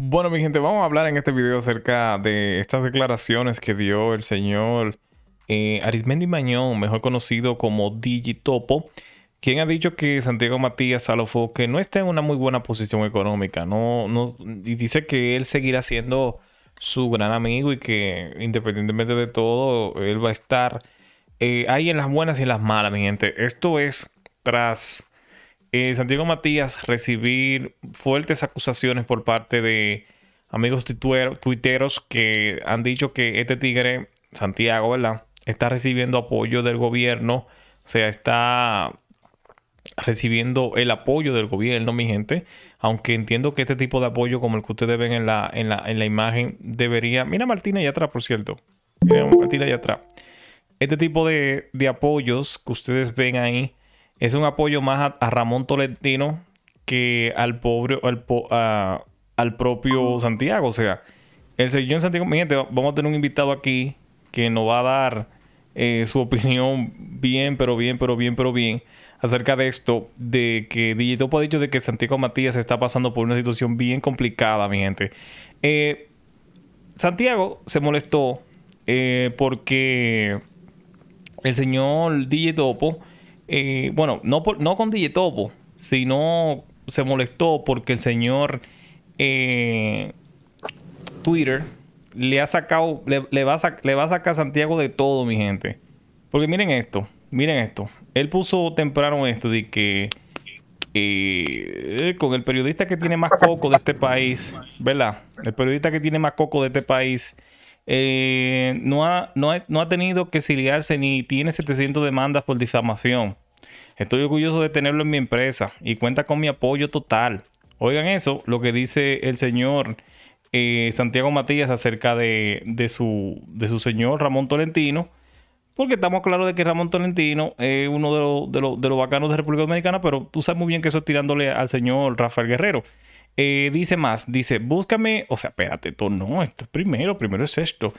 Bueno, mi gente, vamos a hablar en este video acerca de estas declaraciones que dio el señor eh, Arismendi Mañón, mejor conocido como Digitopo, quien ha dicho que Santiago Matías Salofo que no está en una muy buena posición económica, no, y dice que él seguirá siendo su gran amigo y que independientemente de todo, él va a estar eh, ahí en las buenas y en las malas, mi gente. Esto es tras eh, Santiago Matías recibir fuertes acusaciones por parte de amigos tuiteros que han dicho que este tigre, Santiago, ¿verdad? Está recibiendo apoyo del gobierno, o sea, está recibiendo el apoyo del gobierno, mi gente, aunque entiendo que este tipo de apoyo como el que ustedes ven en la, en la, en la imagen debería... Mira Martina allá atrás, por cierto. Mira Martina allá atrás. Este tipo de, de apoyos que ustedes ven ahí es un apoyo más a, Ramón Tolentino que al pobre, al, al propio Santiago. O sea, el señor Santiago, mi gente, vamos a tener un invitado aquí que nos va a dar eh, su opinión bien, pero bien, pero bien, pero bien acerca de esto, de que Digitopo ha dicho de que Santiago Matías está pasando por una situación bien complicada, mi gente. Eh, Santiago se molestó eh, porque el señor Digitopo. Topo eh, bueno, no, con DJ sino se molestó porque el señor eh, Twitter le ha sacado, le, va a, sacar a Santiago de todo, mi gente. Porque miren esto, miren esto. Él puso temprano esto de que eh, con el periodista que tiene más coco de este país, ¿verdad? El periodista que tiene más coco de este país eh, no, ha, no, no ha tenido que exiliarse ni tiene 700 demandas por difamación. Estoy orgulloso de tenerlo en mi empresa y cuenta con mi apoyo total. Oigan eso, lo que dice el señor eh, Santiago Matías acerca de, de, su, señor Ramón Tolentino, porque estamos claros de que Ramón Tolentino es uno de los de de bacanos de República Dominicana, pero tú sabes muy bien que eso es tirándole al señor Rafael Guerrero. Eh, dice más, dice, búscame, o sea, espérate, no, esto es primero, primero es esto.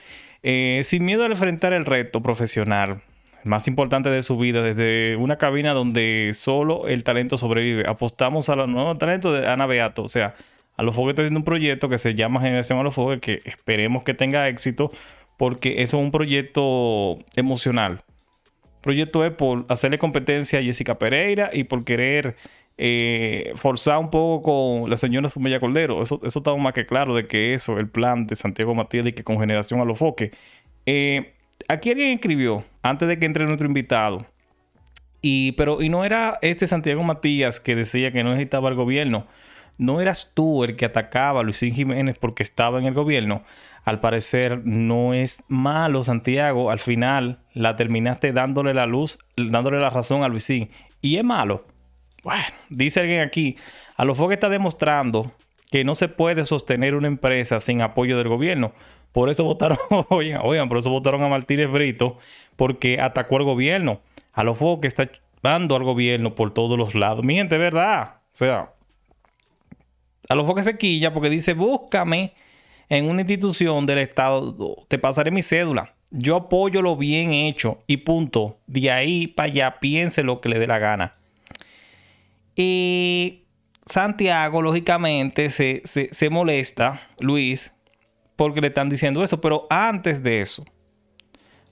Eh, sin miedo al enfrentar el reto profesional, más importante de su vida, desde una cabina donde solo el talento sobrevive. Apostamos a los nuevos talentos de Ana Beato, o sea, a los foguetes de un proyecto que se llama Generación a los Foguetes, que esperemos que tenga éxito, porque eso es un proyecto emocional. proyecto es por hacerle competencia a Jessica Pereira y por querer eh, un poco con la señora Sumella Cordero. Eso, eso estaba más que claro de que eso, el plan de Santiago Matías y que con generación a lo foque eh, aquí alguien escribió, antes de que entre nuestro invitado, y, pero, y no era este Santiago Matías que decía que no necesitaba el gobierno. No eras tú el que atacaba a Luisín Jiménez porque estaba en el gobierno. Al parecer no es malo, Santiago. Al final la terminaste dándole la luz, dándole la razón a Luisín. Y es malo. Bueno, dice alguien aquí, a lo que está demostrando que no se puede sostener una empresa sin apoyo del gobierno. Por eso votaron, oigan, oigan, por eso votaron a Martínez Brito, porque atacó al gobierno. A lo que está dando al gobierno por todos los lados. Miente, ¿verdad? O sea, a lo que se quilla porque dice, búscame en una institución del Estado, te pasaré mi cédula. Yo apoyo lo bien hecho y punto. De ahí para allá, piense lo que le dé la gana. Y Santiago, lógicamente, se, molesta, Luis, porque le están diciendo eso. Pero antes de eso,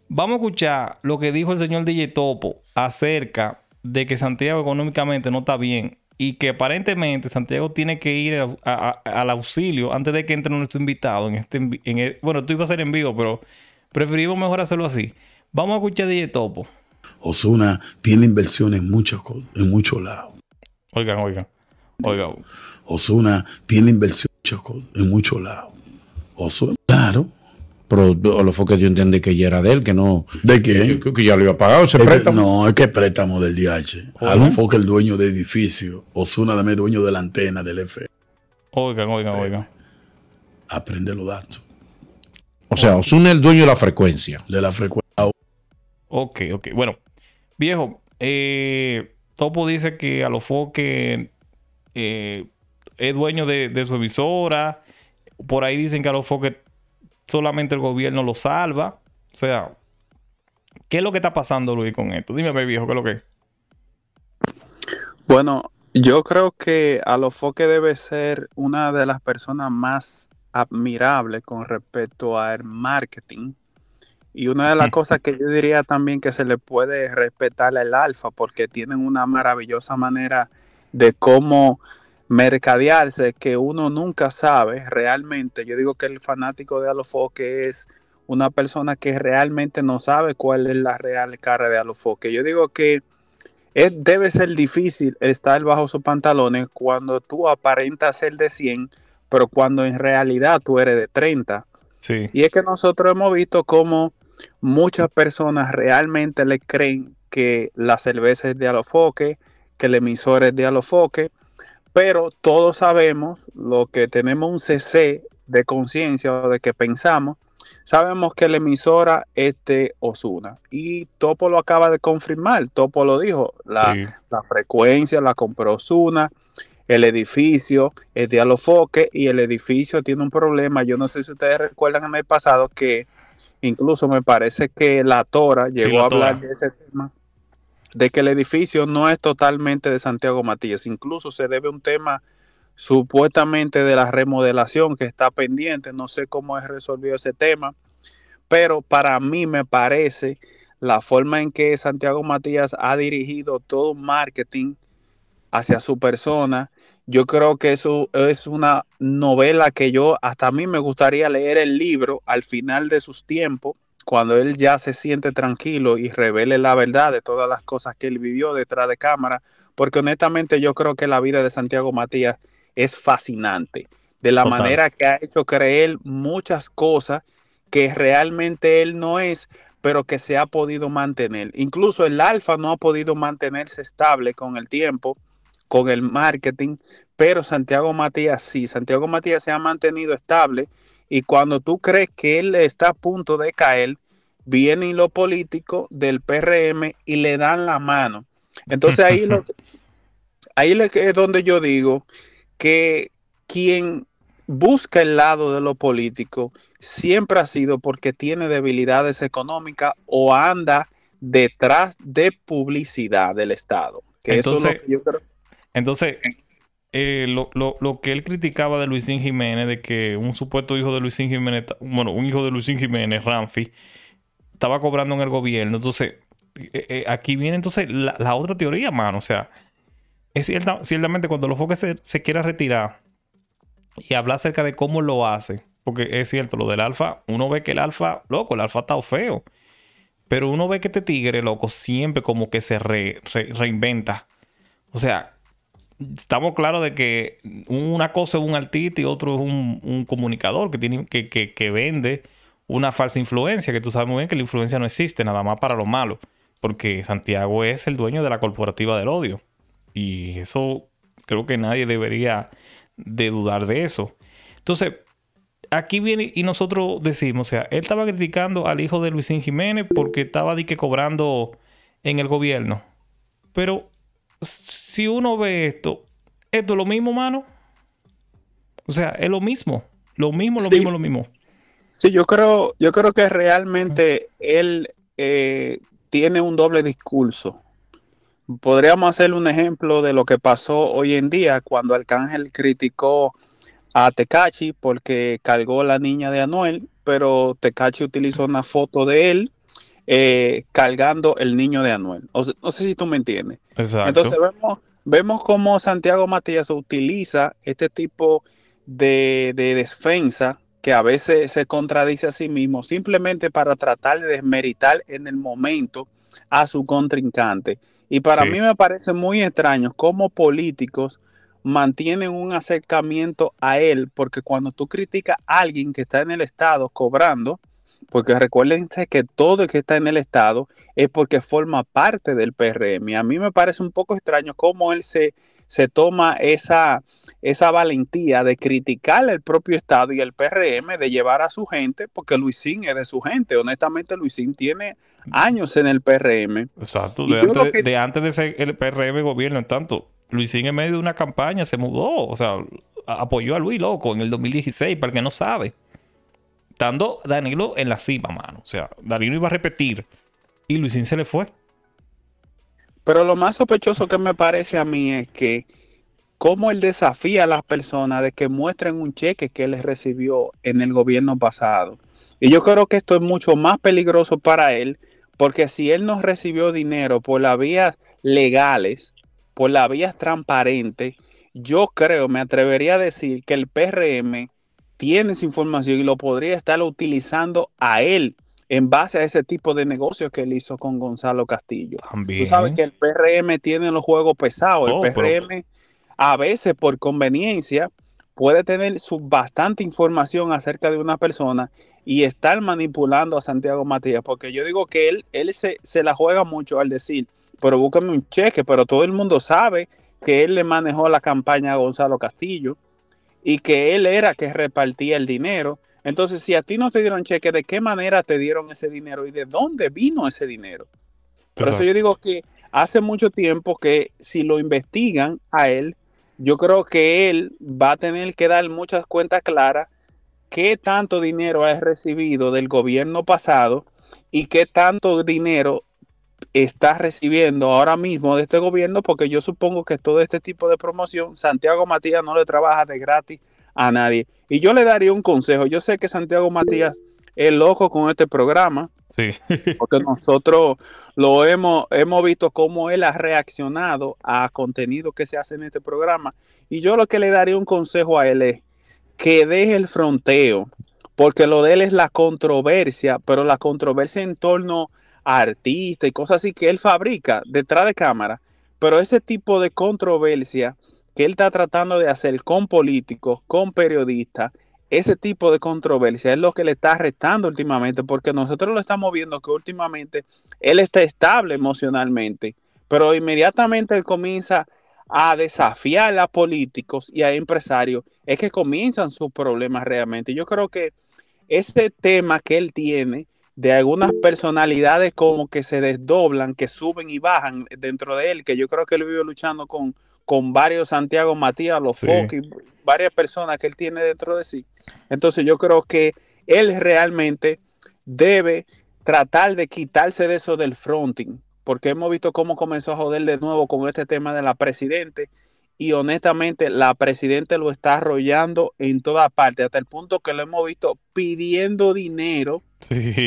vamos a escuchar lo que dijo el señor DJ Topo acerca de que Santiago económicamente no está bien y que aparentemente Santiago tiene que ir al auxilio antes de que entre nuestro invitado. En este, bueno, esto iba a ser en vivo, pero preferimos mejor hacerlo así. Vamos a escuchar DJ Topo. Osuna tiene inversiones en en muchos lados. Oigan, oigan. Oigan. Osuna tiene inversión en muchos lados. Osuna, claro. Pero lo que yo entendí que ya era de él, que no. ¿De qué? Que, ya lo iba a pagar ese préstamo. no, es que préstamo del DH. A lo el dueño del edificio, Osuna también es dueño de la antena del F. Oigan, oigan, oigan. Aprende los datos. O sea, Osuna es el dueño de la frecuencia. De la frecuencia. Ok, ok. Bueno, viejo, eh, Topo dice que Alofoque eh, es dueño de, su emisora. Por ahí dicen que Alofoque solamente el gobierno lo salva. O sea, ¿qué es lo que está pasando, Luis, con esto? Dime, viejo, ¿qué es lo que es? Bueno, yo creo que Alofoque debe ser una de las personas más admirables con respecto al marketing y una de las cosas que yo diría también que se le puede respetar al alfa, porque tienen una maravillosa manera de cómo mercadearse, que uno nunca sabe realmente. Yo digo que el fanático de Alofoque es una persona que realmente no sabe cuál es la real cara de Alofoque. Yo digo que debe ser difícil estar bajo sus pantalones cuando tú aparentas ser de 100, pero cuando en realidad tú eres de 30. Sí. Y es que nosotros hemos visto cómo muchas personas realmente le creen que la cerveza es de Alofoque, que el emisor es de Alofoque, pero todos sabemos, lo que tenemos un CC de conciencia o de que pensamos, sabemos que la emisora es de Osuna. Y Topo lo acaba de confirmar, Topo lo dijo, la, la frecuencia la compró Osuna, el edificio es de Alofoque y el edificio tiene un problema. Yo no sé si ustedes recuerdan en el pasado que Incluso me parece que la Tora llegó a hablar de ese tema, de que el edificio no es totalmente de Santiago Matías. Incluso se debe un tema supuestamente de la remodelación que está pendiente. No sé cómo es resolvido ese tema, pero para mí me parece la forma en que Santiago Matías ha dirigido todo marketing hacia su persona yo creo que eso es una novela que yo hasta a mí me gustaría leer el libro al final de sus tiempos, cuando él ya se siente tranquilo y revele la verdad de todas las cosas que él vivió detrás de cámara, porque honestamente yo creo que la vida de Santiago Matías es fascinante, de la manera que ha hecho creer muchas cosas que realmente él no es, pero que se ha podido mantener. Incluso el alfa no ha podido mantenerse estable con el tiempo con el marketing, pero Santiago Matías sí, Santiago Matías se ha mantenido estable y cuando tú crees que él está a punto de caer, vienen los políticos del PRM y le dan la mano. Entonces ahí, lo, ahí es donde yo digo que quien busca el lado de lo político siempre ha sido porque tiene debilidades económicas o anda detrás de publicidad del Estado. Que eso es lo que yo entonces, eh, lo, que él criticaba de Luisín Jiménez, de que un supuesto hijo de Luisín Jiménez, bueno, un hijo de Luisín Jiménez, Ramfi, estaba cobrando en el gobierno. Entonces, eh, eh, aquí viene entonces la, otra teoría, mano. O sea, es cierto, ciertamente cuando los foques se, se quieran retirar y hablar acerca de cómo lo hace porque es cierto, lo del alfa, uno ve que el alfa, loco, el alfa está feo. Pero uno ve que este tigre, loco, siempre como que se reinventa. O sea, estamos claros de que una cosa es un artista y otro es un, comunicador que, tiene, que, que, vende una falsa influencia, que tú sabes muy bien que la influencia no existe, nada más para lo malo, porque Santiago es el dueño de la corporativa del odio. Y eso creo que nadie debería de dudar de eso. Entonces, aquí viene y nosotros decimos, o sea, él estaba criticando al hijo de Luisín Jiménez porque estaba de que cobrando en el gobierno. Pero si uno ve esto, esto es lo mismo, mano. O sea, es lo mismo. Lo mismo, lo mismo, lo mismo. Sí, yo creo, yo creo que realmente él eh, tiene un doble discurso. Podríamos hacer un ejemplo de lo que pasó hoy en día cuando Arcángel criticó a Tecachi porque cargó la niña de Anuel, pero Tecachi utilizó una foto de él eh, cargando el niño de Anuel. no sé si tú me entiendes. Exacto. Entonces vemos, vemos cómo Santiago Matías utiliza este tipo de, defensa que a veces se contradice a sí mismo simplemente para tratar de desmeritar en el momento a su contrincante. Y para mí me parece muy extraño cómo políticos mantienen un acercamiento a él, porque cuando tú criticas a alguien que está en el Estado cobrando, porque recuérdense que todo el que está en el Estado es porque forma parte del PRM. Y a mí me parece un poco extraño cómo él se, se toma esa, esa valentía de criticar el propio Estado y el PRM, de llevar a su gente, porque Luisín es de su gente. Honestamente, Luisín tiene años en el PRM. Exacto, de antes, de antes, ser el PRM gobierno, en tanto, Luisín en medio de una campaña se mudó, o sea, apoyó a Luis Loco en el 2016, para el que no sabe estando Danilo en la cima, mano. O sea, Danilo iba a repetir y Luisín se le fue. Pero lo más sospechoso que me parece a mí es que cómo él desafía a las personas de que muestren un cheque que él recibió en el gobierno pasado. Y yo creo que esto es mucho más peligroso para él, porque si él no recibió dinero por las vías legales, por las vías transparentes, yo creo, me atrevería a decir que el PRM tiene esa información y lo podría estar utilizando a él en base a ese tipo de negocios que él hizo con Gonzalo Castillo. Tú sabes que el PRM tiene los juegos pesados. el oh, PRM a veces por conveniencia puede tener su bastante información acerca de una persona y estar manipulando a Santiago Matías. Porque yo digo que él, él se, se la juega mucho al decir, pero búscame un cheque, pero todo el mundo sabe que él le manejó la campaña a Gonzalo Castillo y que él era que repartía el dinero. Entonces, si a ti no te dieron cheque, ¿de qué manera te dieron ese dinero y de dónde vino ese dinero? Por eso yo digo que hace mucho tiempo que si lo investigan a él, yo creo que él va a tener que dar muchas cuentas claras qué tanto dinero ha recibido del gobierno pasado y qué tanto dinero está recibiendo ahora mismo de este gobierno, porque yo supongo que todo este tipo de promoción, Santiago Matías no le trabaja de gratis a nadie. Y yo le daría un consejo. Yo sé que Santiago Matías es loco con este programa. Sí. porque nosotros lo hemos, hemos visto cómo él ha reaccionado a contenido que se hace en este programa. Y yo lo que le daría un consejo a él es que deje el fronteo, porque lo de él es la controversia, pero la controversia en torno artista y cosas así que él fabrica detrás de cámara. Pero ese tipo de controversia que él está tratando de hacer con políticos, con periodistas, ese tipo de controversia es lo que le está restando últimamente, porque nosotros lo estamos viendo que últimamente él está estable emocionalmente, pero inmediatamente él comienza a desafiar a políticos y a empresarios, es que comienzan sus problemas realmente. Yo creo que ese tema que él tiene de algunas personalidades como que se desdoblan, que suben y bajan dentro de él, que yo creo que él vive luchando con, con varios Santiago Matías, los sí. varias personas que él tiene dentro de sí. Entonces yo creo que él realmente debe tratar de quitarse de eso del fronting, porque hemos visto cómo comenzó a joder de nuevo con este tema de la presidente y honestamente la presidenta lo está arrollando en toda parte, hasta el punto que lo hemos visto pidiendo dinero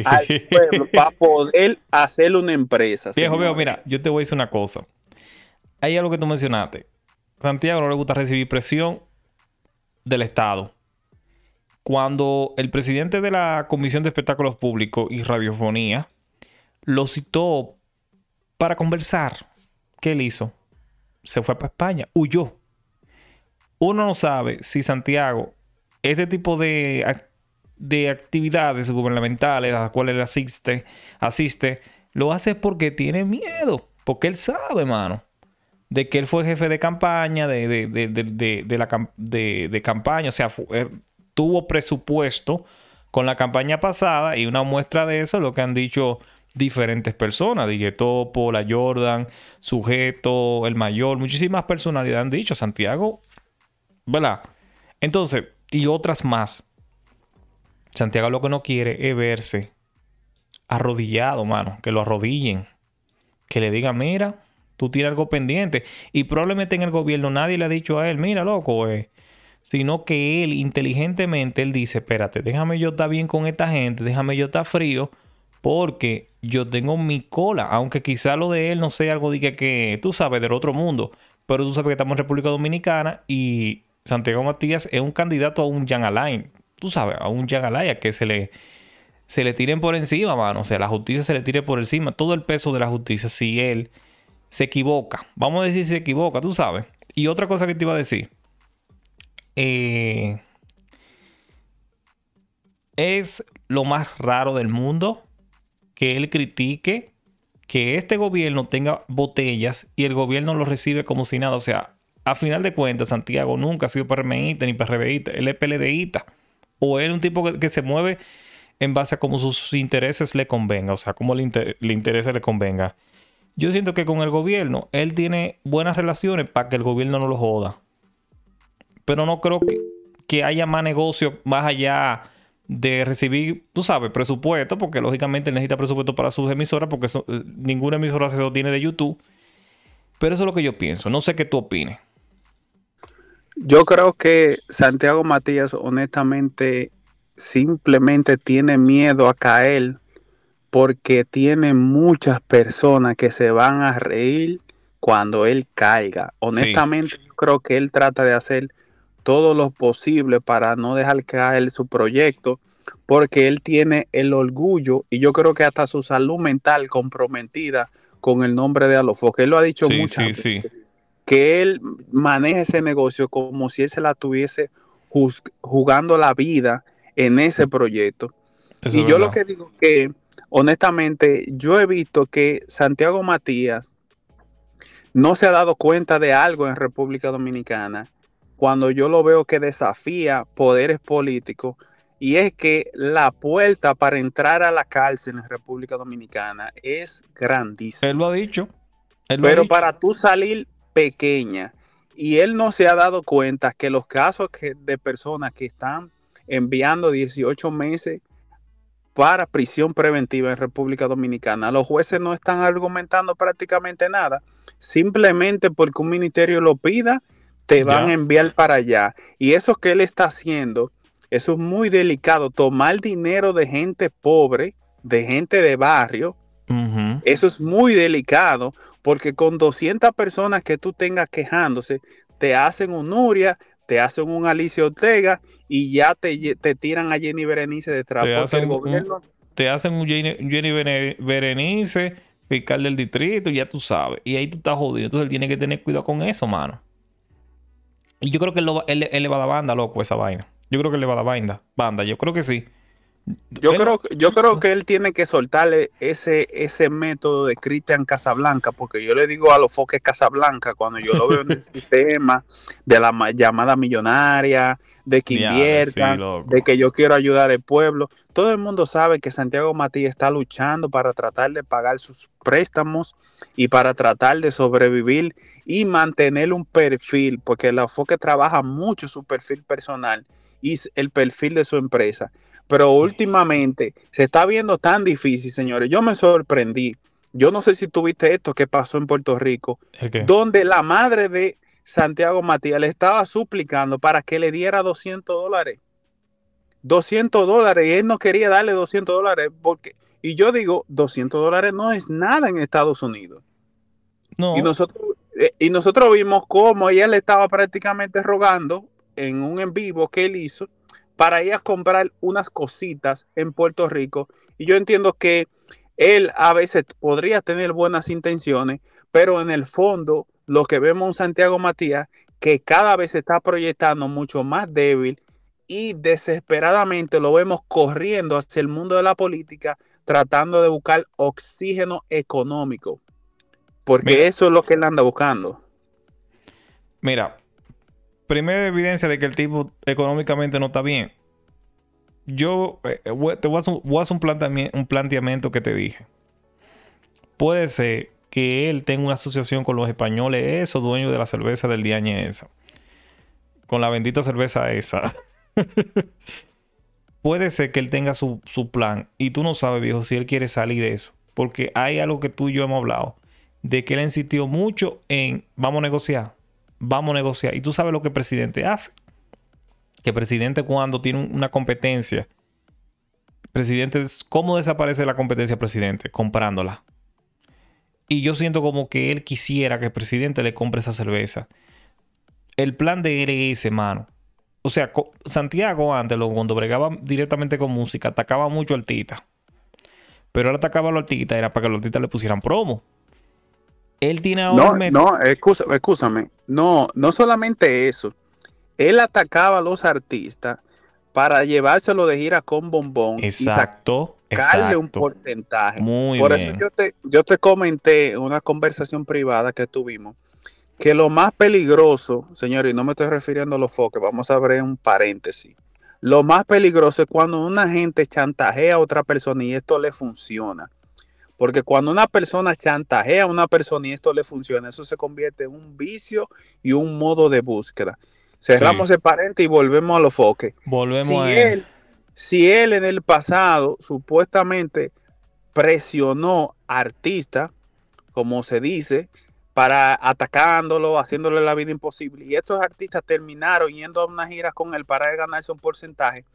al pueblo para poder hacer una empresa. Viejo, viejo, mira, yo te voy a decir una cosa. Hay algo que tú mencionaste. Santiago no le gusta recibir presión del Estado. Cuando el presidente de la Comisión de Espectáculos Públicos y Radiofonía lo citó para conversar, ¿qué él hizo? se fue para España, huyó. Uno no sabe si Santiago, este tipo de, actividades gubernamentales a las cuales asiste, asiste, lo hace porque tiene miedo, porque él sabe, mano, de que él fue jefe de campaña, de, de, campaña, o sea, tuvo presupuesto con la campaña pasada y una muestra de eso lo que han dicho diferentes personas, DJ Topo, La Jordan, Sujeto, El Mayor, muchísimas personalidades han dicho, Santiago, ¿verdad? Entonces, y otras más. Santiago lo que no quiere es verse arrodillado, mano, que lo arrodillen, que le digan, mira, tú tienes algo pendiente. Y probablemente en el gobierno nadie le ha dicho a él, mira, loco, eh", sino que él inteligentemente, él dice, espérate, déjame yo estar bien con esta gente, déjame yo estar frío porque yo tengo mi cola, aunque quizá lo de él no sea algo de que, tú sabes del otro mundo, pero tú sabes que estamos en República Dominicana y Santiago Matías es un candidato a un Jan Alain, tú sabes, a un Jan Alain a que se le, se le tiren por encima, mano, o sea, la justicia se le tire por encima, todo el peso de la justicia si él se equivoca, vamos a decir si se equivoca, tú sabes. Y otra cosa que te iba a decir, eh, es lo más raro del mundo que él critique que este gobierno tenga botellas y el gobierno lo recibe como si nada. O sea, a final de cuentas, Santiago nunca ha sido PRMista ni PRBista, él es PLDíta O él es un tipo que, se mueve en base a como sus intereses le convenga, o sea, como le, inter le interesa le convenga. Yo siento que con el gobierno, él tiene buenas relaciones para que el gobierno no lo joda. Pero no creo que, que haya más negocio más allá de recibir, tú sabes, presupuesto, porque lógicamente necesita presupuesto para sus emisoras, porque eh, ninguna emisora se lo tiene de YouTube. Pero eso es lo que yo pienso. No sé qué tú opines. Yo creo que Santiago Matías, honestamente, simplemente tiene miedo a caer porque tiene muchas personas que se van a reír cuando él caiga. Honestamente, yo creo que él trata de hacer todo lo posible para no dejar caer su proyecto, porque él tiene el orgullo y yo creo que hasta su salud mental comprometida con el nombre de Alofo, que él lo ha dicho muchas veces, que él maneja ese negocio como si él se la tuviese jugando la vida en ese proyecto. y yo lo que digo que, honestamente, yo he visto que Santiago Matías no se ha dado cuenta de algo en República Dominicana cuando yo lo veo que desafía poderes políticos, y es que la puerta para entrar a la cárcel en República Dominicana es grandísima. Él lo ha dicho. Pero para tú salir pequeña, y él no se ha dado cuenta que los casos de personas que están enviando 18 meses para prisión preventiva en República Dominicana. Los jueces no están argumentando prácticamente nada, simplemente porque un ministerio lo pida te van a enviar para allá. Y eso que él está haciendo, eso es muy delicado. Tomar dinero de gente pobre, de gente de barrio, eso es muy delicado, porque con 200 personas que tú tengas quejándose, te hacen un Nuria, te hacen un Alicia Ortega y ya te, tiran a Jenny Berenice detrás. Te hacen, gobierno... un, te hacen Jenny, Jenny Berenice, fiscal del distrito, ya tú sabes. Y ahí tú estás jodido. Entonces él tiene que tener cuidado con eso, mano. Y yo creo que él, lo, le va a dar banda, loco, esa vaina. Yo creo que él le va a dar Banda, yo creo que sí. Yo creo, yo creo que él tiene que soltarle ese, ese método de Cristian Casablanca, porque yo le digo a los foques Casablanca cuando yo lo veo en el sistema de la llamada millonaria, de que invierta, de que yo quiero ayudar al pueblo. Todo el mundo sabe que Santiago Matías está luchando para tratar de pagar sus préstamos y para tratar de sobrevivir y mantener un perfil, porque los foques trabaja mucho su perfil personal y el perfil de su empresa pero últimamente se está viendo tan difícil, señores. Yo me sorprendí. Yo no sé si tuviste esto que pasó en Puerto Rico, donde la madre de Santiago Matías le estaba suplicando para que le diera 200 dólares. 200 dólares y él no quería darle 200 dólares porque y yo digo 200 dólares no es nada en Estados Unidos y nosotros eh, y nosotros vimos cómo ella le estaba prácticamente rogando en un en vivo que él hizo para ir a comprar unas cositas en Puerto Rico. Y yo entiendo que él a veces podría tener buenas intenciones, pero en el fondo lo que vemos en Santiago Matías, que cada vez se está proyectando mucho más débil y desesperadamente lo vemos corriendo hacia el mundo de la política tratando de buscar oxígeno económico, porque eso es lo que él anda buscando. Mira, primera evidencia de que el tipo económicamente no está bien. Yo eh, eh, te voy a hacer, un, planteamiento, que te dije. Puede ser que él tenga una asociación con los españoles, eso dueños de la cerveza del día esa. Con la bendita cerveza esa. Puede ser que él tenga su, su, plan y tú no sabes, viejo, si él quiere salir de eso. Porque hay algo que tú y yo hemos hablado, de que él insistió mucho en, vamos a negociar, vamos a negociar. Y tú sabes lo que el presidente hace. Que el presidente cuando tiene una competencia, presidente, ¿cómo desaparece la competencia presidente? Comprándola. Y yo siento como que él quisiera que el presidente le compre esa cerveza. El plan de RS, mano. O sea, Santiago antes, cuando bregaba directamente con música, atacaba mucho al Tita. Pero él atacaba a los artistas, era para que los artistas le pusieran promo. Él tiene No, no, excusa, No, no solamente eso. Él atacaba a los artistas para llevárselo de gira con bombón. Exacto. Y sacarle un porcentaje. Muy Por eso yo te, yo te comenté en una conversación privada que tuvimos que lo más peligroso, señor, y no me estoy refiriendo a los foques, vamos a abrir un paréntesis. Lo más peligroso es cuando una gente chantajea a otra persona y esto le funciona. Porque cuando una persona chantajea a una persona y esto le funciona, eso se convierte en un vicio y un modo de búsqueda. Cerramos el paréntesis y volvemos a los foques. Volvemos a él. Si él en el pasado supuestamente presionó a artistas, como se dice, para atacándolo, haciéndole la vida imposible, y estos artistas terminaron yendo a unas giras con él para ganarse un porcentaje,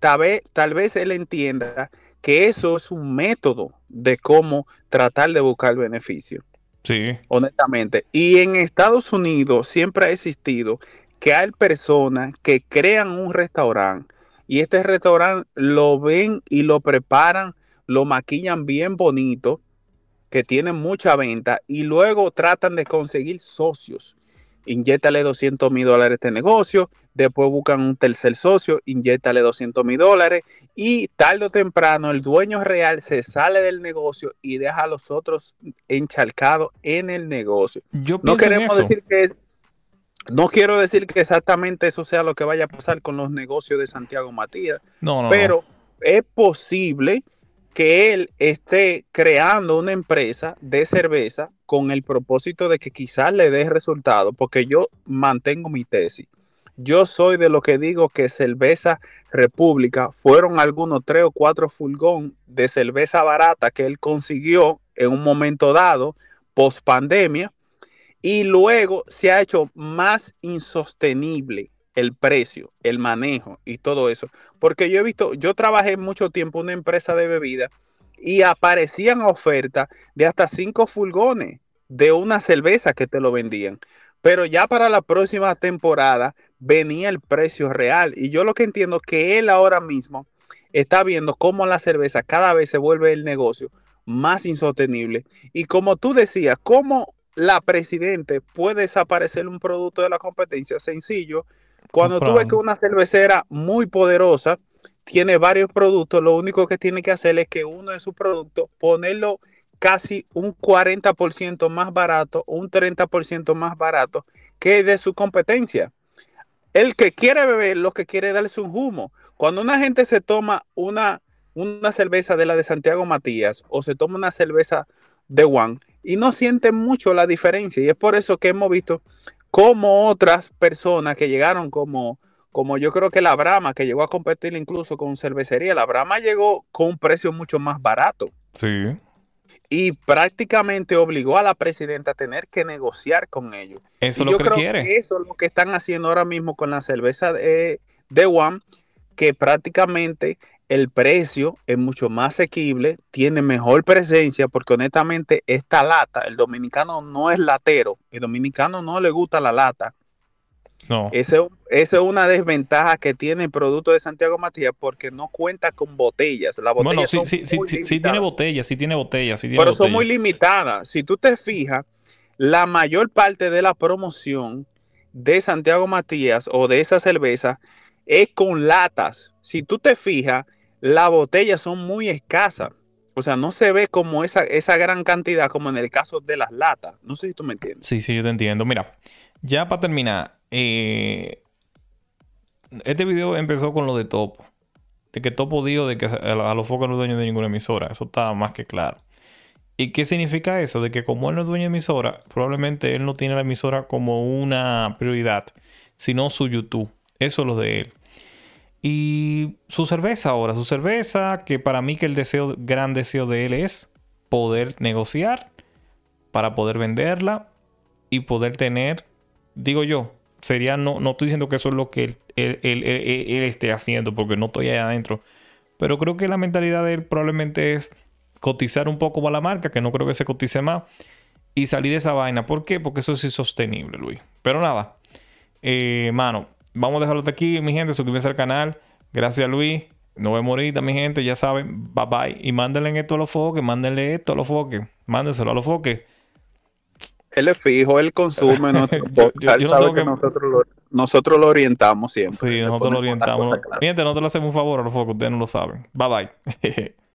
tal vez, tal vez él entienda que eso es un método de cómo tratar de buscar beneficio. Sí. Honestamente. Y en Estados Unidos siempre ha existido que hay personas que crean un restaurante y este restaurante lo ven y lo preparan, lo maquillan bien bonito, que tiene mucha venta y luego tratan de conseguir socios inyétale 200 mil dólares este negocio, después buscan un tercer socio, inyétale 200 mil dólares y tarde o temprano el dueño real se sale del negocio y deja a los otros encharcados en el negocio. Yo no queremos decir que... No quiero decir que exactamente eso sea lo que vaya a pasar con los negocios de Santiago Matías, no, pero es posible que él esté creando una empresa de cerveza con el propósito de que quizás le dé resultado, porque yo mantengo mi tesis. Yo soy de lo que digo que Cerveza República fueron algunos tres o cuatro fulgón de cerveza barata que él consiguió en un momento dado, post pandemia, y luego se ha hecho más insostenible el precio, el manejo y todo eso. Porque yo he visto, yo trabajé mucho tiempo en una empresa de bebidas, y aparecían ofertas de hasta cinco furgones de una cerveza que te lo vendían. Pero ya para la próxima temporada venía el precio real. Y yo lo que entiendo es que él ahora mismo está viendo cómo la cerveza cada vez se vuelve el negocio más insostenible. Y como tú decías, cómo la presidente puede desaparecer un producto de la competencia sencillo. Cuando tú ves que una cervecera muy poderosa, tiene varios productos, lo único que tiene que hacer es que uno de sus productos ponerlo casi un 40% más barato, un 30% más barato que de su competencia. El que quiere beber, lo que quiere darse un humo. Cuando una gente se toma una, una cerveza de la de Santiago Matías o se toma una cerveza de Juan y no siente mucho la diferencia. Y es por eso que hemos visto cómo otras personas que llegaron como como yo creo que la Brahma, que llegó a competir incluso con cervecería, la Brahma llegó con un precio mucho más barato. Sí. Y prácticamente obligó a la presidenta a tener que negociar con ellos. Eso lo yo que creo quiere. que eso es lo que están haciendo ahora mismo con la cerveza de, de One, que prácticamente el precio es mucho más asequible, tiene mejor presencia, porque honestamente esta lata, el dominicano no es latero, el dominicano no le gusta la lata. Esa es una desventaja que tiene el producto de Santiago Matías porque no cuenta con botellas. Las botellas sí, sí, tiene botellas, sí tiene botellas. pero son muy limitadas. Si tú te fijas, la mayor parte de la promoción de Santiago Matías o de esa cerveza es con latas. Si tú te fijas, las botellas son muy escasas. O sea, no se ve como esa, esa gran cantidad como en el caso de las latas. No sé si tú me entiendes. Sí, sí, yo te entiendo. Mira, ya para terminar, eh, este video empezó con lo de Topo. De que Topo dijo de que a los focos no es dueño de ninguna emisora. Eso está más que claro. ¿Y qué significa eso? De que como él no es dueño de emisora, probablemente él no tiene la emisora como una prioridad, sino su YouTube. Eso es lo de él. Y su cerveza ahora, su cerveza, que para mí que el deseo, gran deseo de él es poder negociar para poder venderla y poder tener, digo yo, sería, no, no estoy diciendo que eso es lo que él, esté haciendo, porque no estoy allá adentro. Pero creo que la mentalidad de él probablemente es cotizar un poco más la marca, que no creo que se cotice más, y salir de esa vaina. ¿Por qué? Porque eso es insostenible, Luis. Pero nada, eh, mano, vamos a dejarlo aquí, mi gente. Suscríbanse al canal. Gracias, Luis. Nos vemos ahorita, mi gente. Ya saben, bye bye. Y mándenle esto a los foques, mándenle esto a los foques. Mándenselo a los foques. Él es fijo, él consume yo, sabe que, Nosotros, lo, nosotros, lo, orientamos siempre. Sí, nosotros lo orientamos. Miren, nosotros le hacemos un favor a los focos, ustedes no lo saben. Bye bye.